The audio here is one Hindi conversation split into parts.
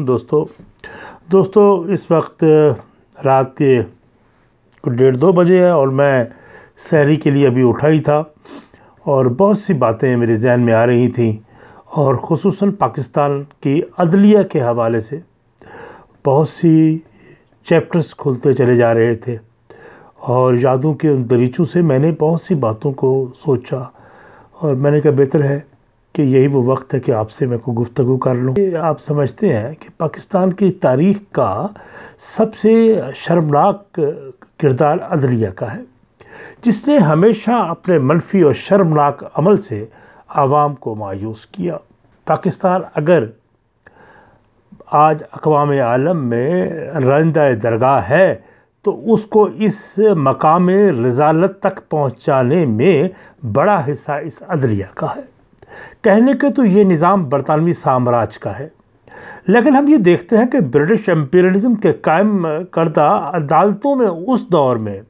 दोस्तों दोस्तों इस वक्त रात के डेढ़ दो बजे है और मैं सहरी के लिए अभी उठा ही था और बहुत सी बातें मेरे जहन में आ रही थी और ख़सूस पाकिस्तान की अदलिया के हवाले से बहुत सी चैप्टर्स खुलते चले जा रहे थे और यादों के उन दरीचों से मैंने बहुत सी बातों को सोचा और मैंने कहा बेहतर है कि यही वो वक्त है कि आपसे मैं को गुफ्तु कर लूँ आप समझते हैं कि पाकिस्तान की तारीख का सबसे शर्मनाक किरदार अदलिया का है जिसने हमेशा अपने मनफी और शर्मनाक अमल से आवाम को मायूस किया पाकिस्तान अगर आज अकवाम आलम में रंदा दरगाह है तो उसको इस मकाम रजालत तक पहुंचाने में बड़ा हिस्सा इस अदलिया का है कहने के तो ये निज़ाम बरतानवी साम्राज्य का है लेकिन हम ये देखते हैं कि ब्रिटिश एम्पीरियलिज्म के कायम करदा अदालतों में उस दौर में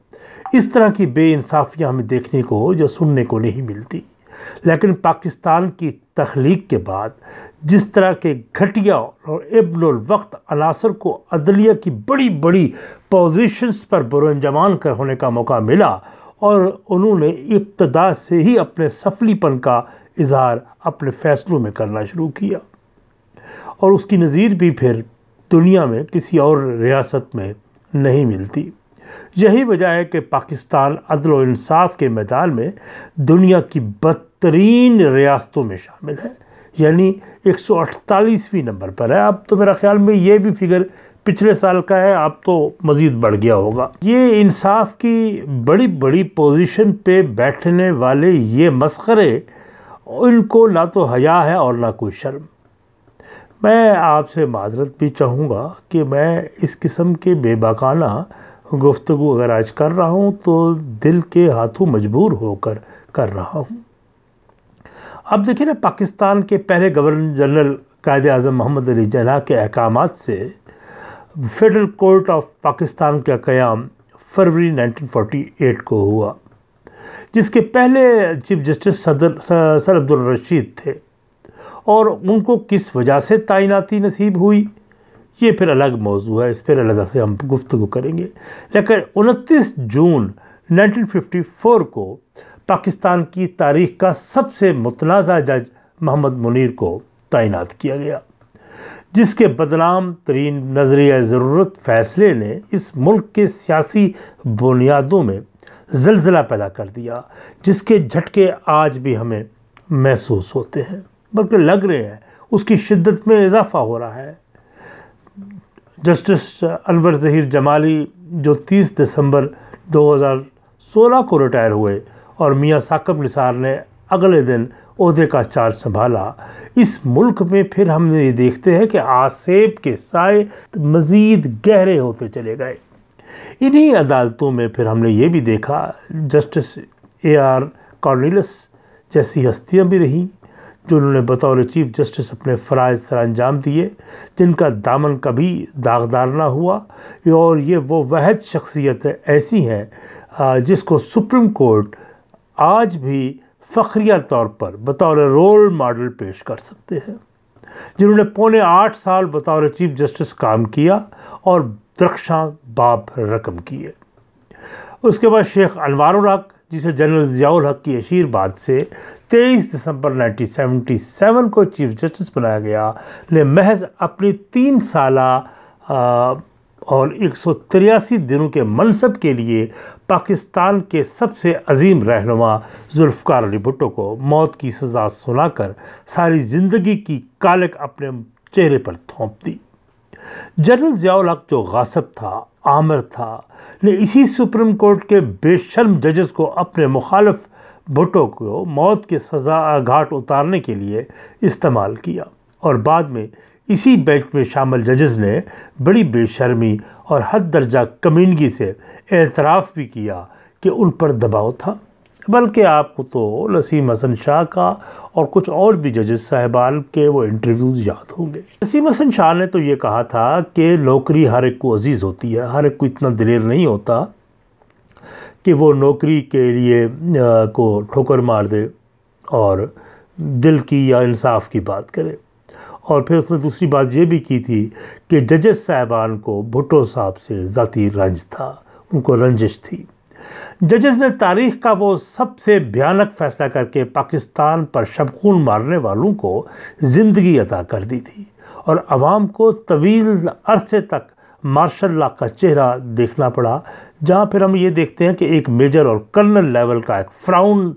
इस तरह की बेइंसाफ़ियाँ हमें देखने को या सुनने को नहीं मिलती लेकिन पाकिस्तान की तख्लीक के बाद जिस तरह के घटिया और इबनवक्त अनासर को अदलिया की बड़ी बड़ी पोजीशंस पर बुरजमान कर होने का मौका मिला और उन्होंने इब्तदा से ही अपने सफलीपन का इजहार अपने फ़ैसलों में करना शुरू किया और उसकी नज़ीर भी फिर दुनिया में किसी और रियासत में नहीं मिलती यही वजह है कि पाकिस्तान अदल इंसाफ के मैदान में दुनिया की बदतरीन रियासतों में शामिल है यानी 148वीं नंबर पर है अब तो मेरा ख्याल में ये भी फिगर पिछले साल का है आप तो मज़ीद बढ़ गया होगा ये इंसाफ की बड़ी बड़ी पोजीशन पे बैठने वाले ये मस्करे इनको ना तो हया है और ना कोई शर्म मैं आपसे माजरत भी चाहूँगा कि मैं इस किस्म के बेबाकाना गुफ्तु अगर आज कर रहा हूँ तो दिल के हाथों मजबूर होकर कर रहा हूँ अब देखिए ना पाकिस्तान के पहले गवर्नर जनरल कायद अजम मोहम्मद अली जना के अहकाम से फेडरल कोर्ट ऑफ पाकिस्तान का क़्याम फरवरी 1948 को हुआ जिसके पहले चीफ जस्टिस सदर सर अब्दुल रशीद थे और उनको किस वजह से तैनाती नसीब हुई ये फिर अलग मौजू है इस पर अलग से हम गुफ्तु करेंगे लेकिन उनतीस जून 1954 को पाकिस्तान की तारीख का सबसे मतनाज़ा जज मोहम्मद मुनीर को तैनात किया गया जिसके बदनाम तरीन नज़रिया ज़रूरत फैसले ने इस मुल्क के सियासी बुनियादों में जलजिला पैदा कर दिया जिसके झटके आज भी हमें महसूस होते हैं बल्कि लग रहे हैं उसकी शिद्दत में इजाफा हो रहा है जस्टिस अनवर जहीर जमाली जो 30 दिसंबर 2016 को रिटायर हुए और मियां साकब निसार ने अगले दिन अहदे का चार्ज संभाला इस मुल्क में फिर हम ये देखते हैं कि आसेब के साय मज़ीद गहरे होते चले गए इन्हीं अदालतों में फिर हमने ये भी देखा जस्टिस ए आर कॉर्निलस जैसी हस्तियाँ भी रहीं जो उन्होंने बतौर चीफ जस्टिस अपने फ़राज सर अंजाम दिए जिनका दामन कभी दागदार ना हुआ और ये वो वहद शख्सियत ऐसी हैं जिसको सुप्रीम कोर्ट आज भी फ़खरिया तौर पर बतौर रोल मॉडल पेश कर सकते हैं जिन्होंने पौने आठ साल बतौर चीफ जस्टिस काम किया और द्रक्षा बाप रकम किए उसके बाद शेख अनवर हक जिसे जनरल ज़ियाउल हक की आशीर्वाद से 23 दिसंबर 1977 को चीफ जस्टिस बनाया गया ने महज अपनी तीन साल और एक दिनों के मनसब के लिए पाकिस्तान के सबसे अजीम रहनुमा जुल्फ़ार अली भुट्टो को मौत की सज़ा सुनाकर सारी ज़िंदगी की कालक अपने चेहरे पर थोप दी जनरल जियाउल हक जो गासब था आमिर था ने इसी सुप्रीम कोर्ट के बेशर्म जजेस को अपने मुखालफ भुट्टो को मौत की सज़ा घाट उतारने के लिए इस्तेमाल किया और बाद में इसी बेंच में शामिल जजेस ने बड़ी बेशर्मी और हद दर्जा कमीनगी से एतराफ़ भी किया कि उन पर दबाव था बल्कि आपको तो नसीम हसन शाह का और कुछ और भी जजेस साहबान के वो इंटरव्यूज़ याद होंगे नसीम हसन शाह ने तो ये कहा था कि नौकरी हर एक को अजीज़ होती है हर एक को इतना दिलेर नहीं होता कि वो नौकरी के लिए को ठोकर मार दे और दिल की या इंसाफ की बात करे और फिर उसने दूसरी बात ये भी की थी कि जजेस साहबान को भुट्टो साहब से ज़ाती रंज था उनको रंजिश थी जजेस ने तारीख का वो सबसे भयानक फैसला करके पाकिस्तान पर शबखून मारने वालों को ज़िंदगी अदा कर दी थी और आवाम को तवील अरसे तक मार्शल ला का चेहरा देखना पड़ा जहाँ फिर हम ये देखते हैं कि एक मेजर और कर्नल लेवल का एक फ्राउन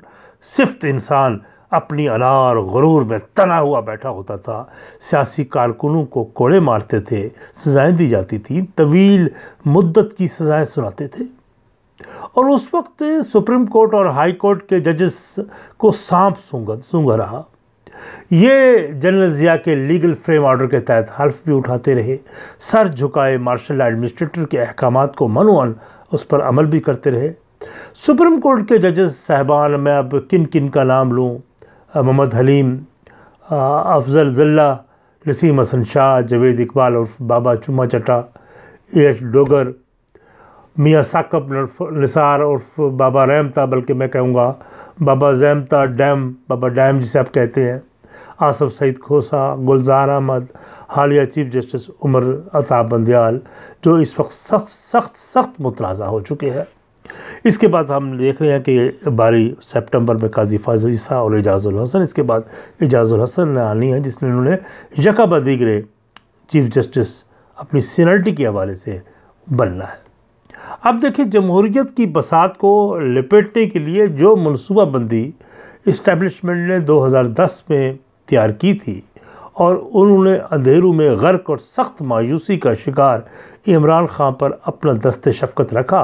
सिफ्त इंसान अपनी अला और गरूर में तना हुआ बैठा होता था सियासी कारकुनों को कोड़े मारते थे सज़ाएँ दी जाती थी तवील मुद्दत की सजाएं सुनाते थे और उस वक्त सुप्रीम कोर्ट और हाई कोर्ट के जजेस को सांप सूंघ सूंघ रहा ये जनरल ज़िया के लीगल फ्रेम ऑर्डर के तहत हल्फ भी उठाते रहे सर झुकाए मार्शल एडमिनिस्ट्रेटर के अहकाम को मनोअन उस पर अमल भी करते रहे सुप्रीम कोर्ट के जजेस साहबान मैं अब किन किन का नाम लूँ मोहम्मद हलीम अफजल जल्ला नसीम हसन शाह जवेद इकबाल उर्फ बाबा चुमा चटा एच डोगर मियाँ साकब निसार उर्फ बाबा रहमता बल्कि मैं कहूँगा बाबा जैमता डैम बाबा डैम जिसे आप कहते हैं आसफ़ सईद खोसा गुलजार अहमद हालिया चीफ जस्टिस उमर अताब बंदयाल जो इस वक्त सख्त सख्त सख्त मुतनाज़ा हो चुके हैं इसके बाद हम देख रहे हैं कि बारी सितंबर में काजी फाजल ईसा और एजाज़ुल हसन इसके बाद एजाज़ुल हसन आनी है जिसने उन्होंने यका बदीगरे चीफ जस्टिस अपनी सीनरिटी के हवाले से बनना है अब देखिए जमहूरीत की बसात को लपेटने के लिए जो मनसूबाबंदी इस्टेबलिशमेंट ने 2010 में तैयार की थी और उन्होंने अंधेरों में गर्क और सख्त मायूसी का शिकार इमरान खां पर अपना दस्त शफकत रखा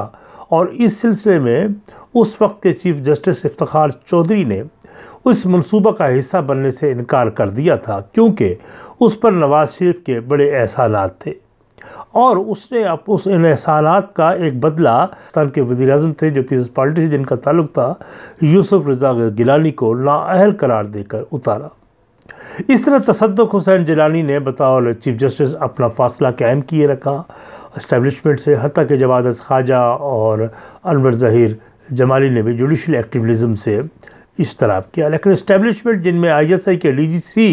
और इस सिलसिले में उस वक्त के चीफ जस्टिस इफ्तार चौधरी ने उस मनसूबा का हिस्सा बनने से इनकार कर दिया था क्योंकि उस पर नवाज शरीफ के बड़े एहसान थे और उसने अब उस इन एहसान का एक बदला पाकिस्तान के वजी अजम थे जो पीपल्स पार्टी थे जिनका ताल्लुक था यूसुफ रजा गिलानी को नाअहल करार देकर उतारा इस तरह तसद हुसैन जिलानी ने बतौर चीफ जस्टिस अपना फासला कायम किए रखा इस्टेबलिशमेंट से हती के जवाद ख्वाजा और अनवर ज़हीर जमाली ने भी जुडिशल एक्टिविज़म से इश्तराब किया लेकिन इस्टेबलिशमेंट जिनमें आई एस आई के डी जी सी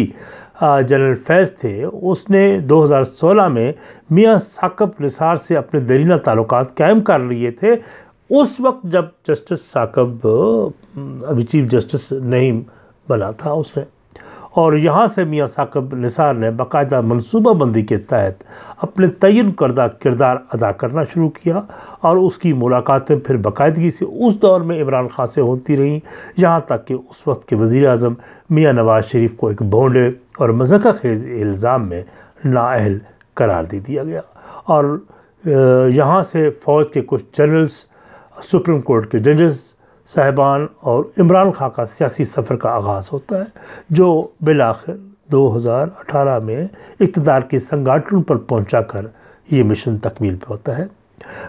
जनरल फैज़ थे उसने 2016 में मियाँ साकब निसार से अपने दरीना ताल्लुक कायम कर लिए थे उस वक्त जब जस्टिस साकब अभी चीफ जस्टिस नहीं बना था उसने और यहाँ से मियाँ साकब निसार ने बाकायदा मनसूबाबंदी के तहत अपने तयन करदा किरदार अदा करना शुरू किया और उसकी मुलाकातें फिर बाकायदगी से उस दौर में इमरान खान से होती रहीं यहाँ तक कि उस वक्त के वज़ी अजम मियाँ नवाज़ शरीफ को एक बौंडे और मजहक खेज इल्ज़ाम में नााहल करार दे दिया गया और यहाँ से फ़ौज के कुछ जनरल्स सुप्रीम कोर्ट के जजेस साहिबान और इमरान खां का सियासी सफ़र का आगाज़ होता है जो बिलाखिर अठारह में इकतदार के संगठन पर पहुँचा कर ये मिशन तकमील पर होता है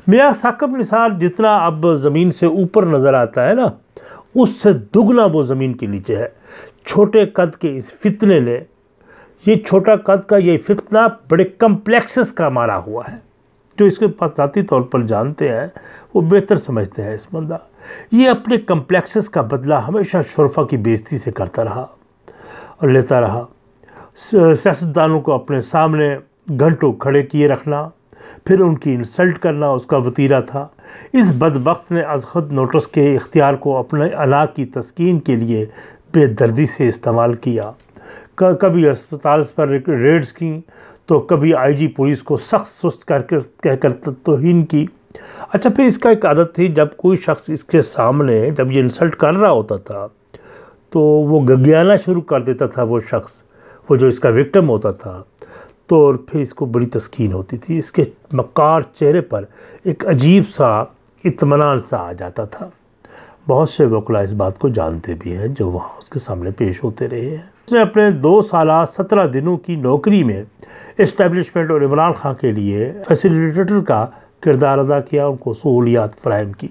मियाँ साकब निसार जितना अब ज़मीन से ऊपर नज़र आता है ना उससे दुगना वो ज़मीन के नीचे है छोटे कद के इस फितने ने ये छोटा कद का ये फितना बड़े कम्प्लेक्सेस का मारा हुआ है जो इसके पास जाती तौर पर जानते हैं वो बेहतर समझते हैं इस बंदा ये अपने कम्प्लेक्सेस का बदला हमेशा शरफा की बेजती से करता रहा और लेता रहा सियासतदानों को अपने सामने घंटों खड़े किए रखना फिर उनकी इंसल्ट करना उसका वतीरा था इस बदबخت ने अज खुद नोटिस के इख्तियार को अपने अला की तस्कीन के लिए बेदर्दी से इस्तेमाल किया कभी अस्पताल पर रेड्स की तो कभी आईजी पुलिस को सख्त सुस्त करके कहकर तोहन की अच्छा फिर इसका एक आदत थी जब कोई शख्स इसके सामने जब ये इंसल्ट कर रहा होता था तो वो गगियाना शुरू कर देता था वो शख्स वो जो इसका विक्टम होता था तो और फिर इसको बड़ी तस्कीन होती थी इसके मकार चेहरे पर एक अजीब सा इतमान सा आ जाता था बहुत से वकला इस बात को जानते भी हैं जो वहाँ उसके सामने पेश होते रहे हैं उसने अपने दो साल सत्रह दिनों की नौकरी में इस्टेबलिशमेंट और इमरान खां के लिए फैसिलिटेटर का किरदार अदा किया उनको सहूलियात फ्राहम की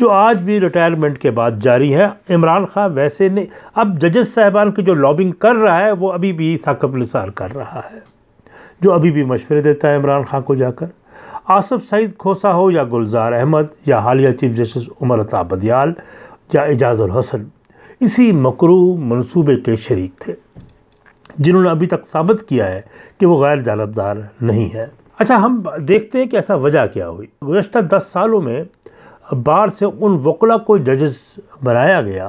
जो आज भी रिटायरमेंट के बाद जारी है इमरान खान वैसे ने अब जजेस साहबान की जो लॉबिंग कर रहा है वो अभी भी साकब निसार कर रहा है जो अभी भी मशवरे देता है इमरान खान को जाकर आसफ सईद खोसा हो या गुलजार अहमद या हालिया चीफ जस्टिस उमर अता बदियाल या एजाज़ुल हसन इसी मकरू मनसूबे के शरीक थे जिन्होंने अभी तक साबित किया है कि वो गैर जानबदार नहीं है अच्छा हम देखते हैं कि ऐसा वजह क्या हुई गुजशत दस सालों में बार से उन वकला को जजस बनाया गया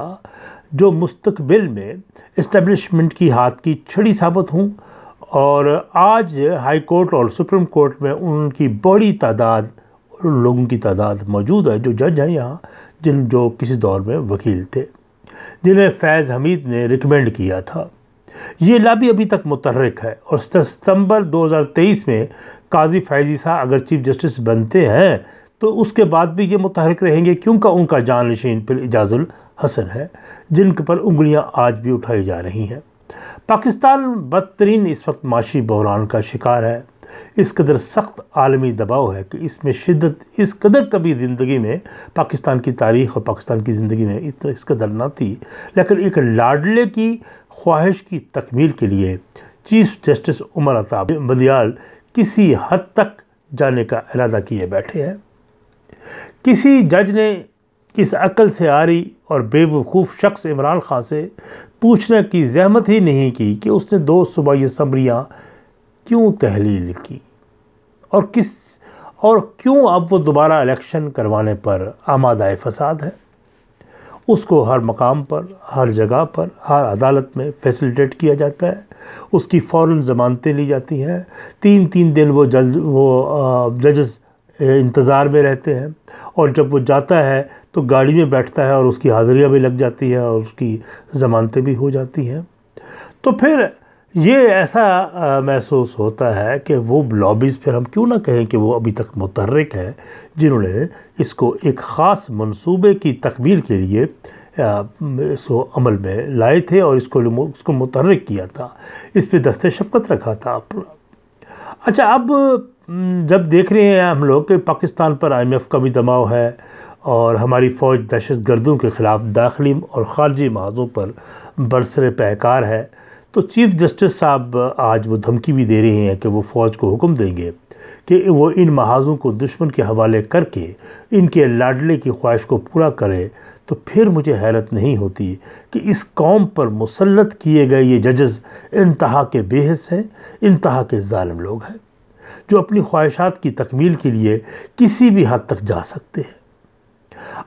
जो मुस्तबिल में इस्टेब्लिशमेंट की हाथ की छड़ी साबित हूँ और आज हाई कोर्ट और सुप्रीम कोर्ट में उनकी बड़ी तादाद उन लोगों की तादाद मौजूद है जो जज हैं यहाँ जिन जो किसी दौर में वकील थे जिन्हें फैज़ हमीद ने रिकमेंड किया था ये लाबी अभी तक मुतरक है और सितंबर 2023 में काजी फैजी साहब अगर चीफ जस्टिस बनते हैं तो उसके बाद भी ये मुतहरक रहेंगे क्योंकि उनका जानशीन पर इजाज़ुल हसन है जिन पर उंगलियां आज भी उठाई जा रही हैं पाकिस्तान बदतरीन इस वक्त माशी बहरान का शिकार है इस कदर सख्त आलमी दबाव है कि इसमें शिद्दत इस कदर कभी ज़िंदगी में पाकिस्तान की तारीख और पाकिस्तान की ज़िंदगी में इस इस कदर ना थी लेकिन एक लाडले की ख्वाहिश की तकमील के लिए चीफ जस्टिस उमर अताब बलियाल किसी हद तक जाने का इरादा किए बैठे हैं किसी जज ने इस अकल से आ रही और बेवकूफ़ शख्स इमरान खान से पूछने की जहमत ही नहीं की कि उसने दो सूबाई असम्बलियाँ क्यों तहलील की और किस और क्यों अब वो दोबारा इलेक्शन करवाने पर आमादा फसाद है उसको हर मकाम पर हर जगह पर हर अदालत में फैसिलिटेट किया जाता है उसकी फ़ौर ज़मानतें ली जाती हैं तीन तीन दिन वो जज वो जजस इंतज़ार में रहते हैं और जब वो जाता है तो गाड़ी में बैठता है और उसकी हाजिरियाँ भी लग जाती हैं और उसकी ज़मानतें भी हो जाती हैं तो फिर ये ऐसा महसूस होता है कि वो लॉबीज़ फिर हम क्यों ना कहें कि वो अभी तक मुतरक हैं जिन्होंने इसको एक ख़ास मंसूबे की तकबीर के लिए इसको अमल में लाए थे और इसको इसको मुतरक किया था इस पर दस्त शफकत रखा था अपना अच्छा अब हम्म, जब देख रहे हैं हम लोग कि पाकिस्तान पर आईएमएफ का भी दबाव है और हमारी फ़ौज दहशत गर्दों के ख़िलाफ़ दाखिली और ख़ारजी महाजों पर बरसर पैकार है तो चीफ़ जस्टिस साहब आज वो धमकी भी दे रहे हैं कि वो फ़ौज को हुक्म देंगे कि वो इन महाजों को दुश्मन के हवाले करके इनके लाडले की ख्वाहिश को पूरा करे तो फिर मुझे हैरत नहीं होती कि इस कौम पर मुसलत किए गए ये जजस इंतहा के बेहस हैं इंतहा के ालम लोग हैं जो अपनी ख्वाहिशात की तकमील के लिए किसी भी हद तक जा सकते हैं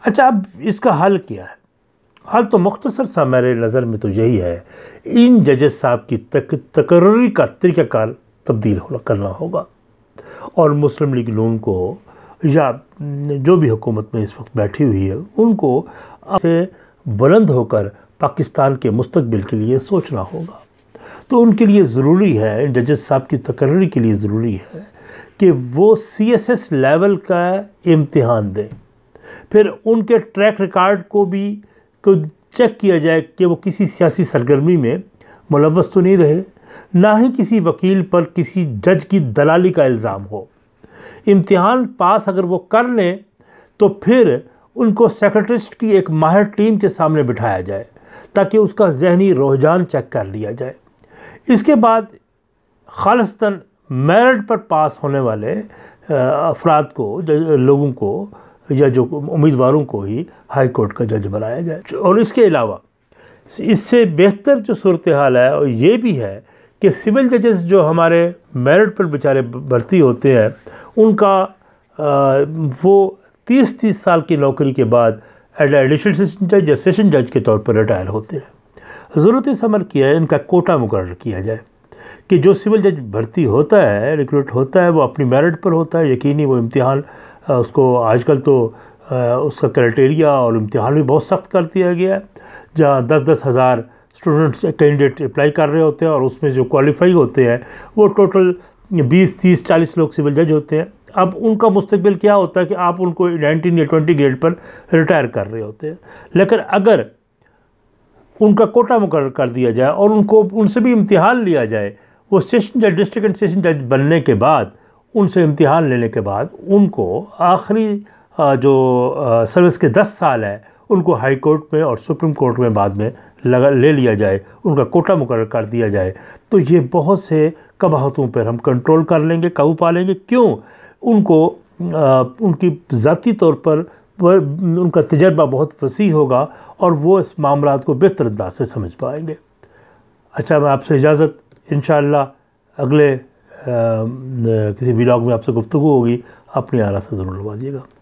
अच्छा अब इसका हल क्या है हल तो मुख्तसर सा मेरे नज़र में तो यही है इन जजेस साहब की तक तकर्री का तरीक़ाकार तब्दील हो, करना होगा और मुस्लिम लीग नून को या जो भी हुकूमत में इस वक्त बैठी हुई है उनको से बुलंद होकर पाकिस्तान के मुस्तबिल के लिए सोचना होगा तो उनके लिए ज़रूरी है जजेस साहब की तकर्री के लिए ज़रूरी है कि वो सी एस एस लेवल का इम्तहान दें फिर उनके ट्रैक रिकॉर्ड को भी को चेक किया जाए कि वो किसी सियासी सरगर्मी में मुलवस तो नहीं रहे ना ही किसी वकील पर किसी जज की दलाली का इल्ज़ाम हो इम्तहान पास अगर वो कर लें तो फिर उनको सेक्रेटरिस्ट की एक माहिर टीम के सामने बिठाया जाए ताकि उसका जहनी रुझान चेक कर लिया जाए इसके बाद खालसता मेरिट पर पास होने वाले अफराद को लोगों को या जो उम्मीदवारों को ही हाई कोर्ट का जज बनाया जाए और इसके अलावा इससे बेहतर जो सूरत हाल है और ये भी है कि सिविल जजेस जो हमारे मेरिट पर बेचारे भर्ती होते हैं उनका आ, वो तीस तीस साल की नौकरी के बाद एडिशनल जज या सेशन जज के तौर पर रिटायर होते हैं ज़रूरत इस अमल की है इनका कोटा मुकर किया जाए कि जो सिविल जज भर्ती होता है रिक्रूट होता है वो अपनी मेरिट पर होता है यकीनी वो इम्तहान उसको आजकल तो उसका क्राइटेरिया और इम्तहान भी बहुत सख्त कर दिया गया है जहाँ दस दस हज़ार स्टूडेंट्स कैंडिडेट अप्लाई कर रहे होते हैं और उसमें जो क्वालिफाई होते हैं वो टोटल बीस तीस चालीस लोग सिविल जज होते हैं अब उनका मुस्तबिल क्या होता है कि आप उनको नाइनटीन या ट्वेंटी ग्रेड पर रिटायर कर रहे होते हैं लेकिन अगर उनका कोटा मुकर कर दिया जाए और उनको उनसे भी इम्तिहान लिया जाए वो सेशन जज डिस्ट्रिक्ट एंड सेशन जज बनने के बाद उनसे इम्तिहान लेने के बाद उनको आखिरी जो सर्विस के दस साल है उनको हाई कोर्ट में और सुप्रीम कोर्ट में बाद में लगा ले लिया जाए उनका कोटा मुकर कर दिया जाए तो ये बहुत से कबाहतों पर हम कंट्रोल कर लेंगे काबू पा लेंगे क्यों उनको आ, उनकी ज़ाती तौर पर उनका तजर्बा बहुत वसी होगा और वो इस मामला को बेहतर अंदाज से समझ पाएंगे अच्छा मैं आपसे इजाज़त इन अगले आ, किसी व्लाग में आपसे गुफ्तु होगी अपनी आरा से ज़रूर लवाजिएगा